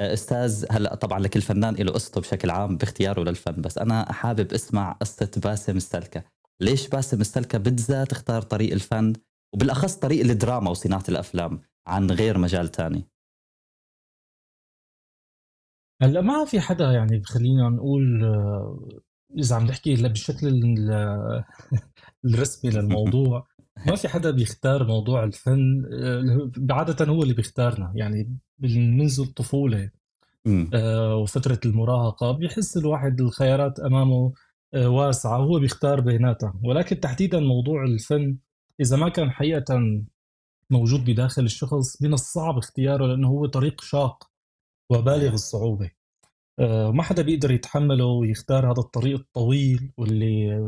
آه، استاذ هلا طبعا لكل فنان له قصته بشكل عام باختياره للفن بس انا حابب اسمع قصه باسم السلكه ليش باسم السلكه بالذات اختار طريق الفن وبالاخص طريق الدراما وصناعه الافلام عن غير مجال تاني هلا ما في حدا يعني خلينا نقول آه، اذا عم نحكي بالشكل الرسمي للموضوع ما في حدا بيختار موضوع الفن آه، عادة هو اللي بيختارنا يعني منذ الطفولة آه، وفترة المراهقة بيحس الواحد الخيارات أمامه آه، واسعة هو بيختار بيناتها ولكن تحديدا موضوع الفن إذا ما كان حقيقة موجود بداخل الشخص من الصعب اختياره لأنه هو طريق شاق وبالغ أيوة. الصعوبة ما حدا بيقدر يتحمله ويختار هذا الطريق الطويل واللي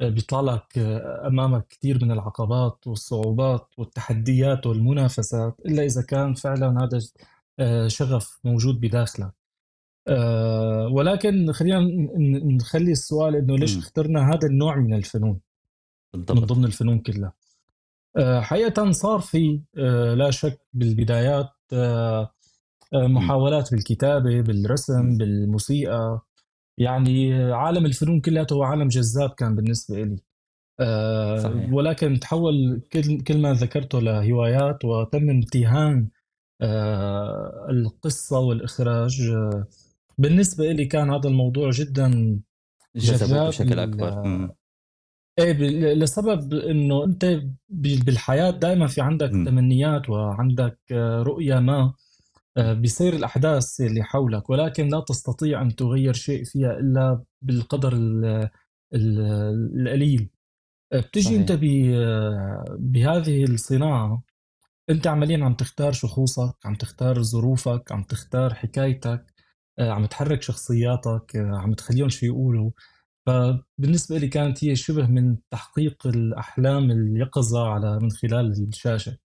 بيطلع لك امامك كثير من العقبات والصعوبات والتحديات والمنافسات الا اذا كان فعلا هذا آه، شغف موجود بداخلك آه، ولكن خلينا نخلي السؤال انه ليش اخترنا هذا النوع من الفنون من ضمن الفنون كلها آه، حقيقه صار في لا شك بالبدايات محاولات بالكتابه بالرسم بالموسيقى يعني عالم الفنون كلياته هو عالم جذاب كان بالنسبه لي أه صحيح. ولكن تحول كل, كل ما ذكرته لهوايات وتم امتهان أه القصه والاخراج أه بالنسبه لي كان هذا الموضوع جدا جذاب بشكل اكبر ايه لسبب انه انت بالحياه دائما في عندك م. تمنيات وعندك آه، رؤيه ما آه، بيصير الأحداث اللي حولك ولكن لا تستطيع أن تغير شيء فيها إلا بالقدر القليل آه، بتجي صحيح. أنت آه، بهذه الصناعة أنت عمليا عم تختار شخوصك عم تختار ظروفك عم تختار حكايتك عم تحرك شخصياتك عم تخليهم شو يقولوا فبالنسبة لي كانت هي شبه من تحقيق الأحلام اليقظة على من خلال الشاشة